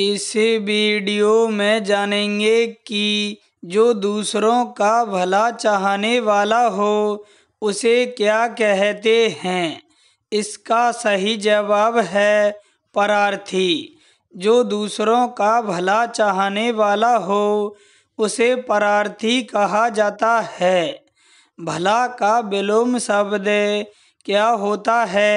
इस वीडियो में जानेंगे कि जो दूसरों का भला चाहने वाला हो उसे क्या कहते हैं इसका सही जवाब है परार्थी जो दूसरों का भला चाहने वाला हो उसे परार्थी कहा जाता है भला का विलोम शब्द क्या होता है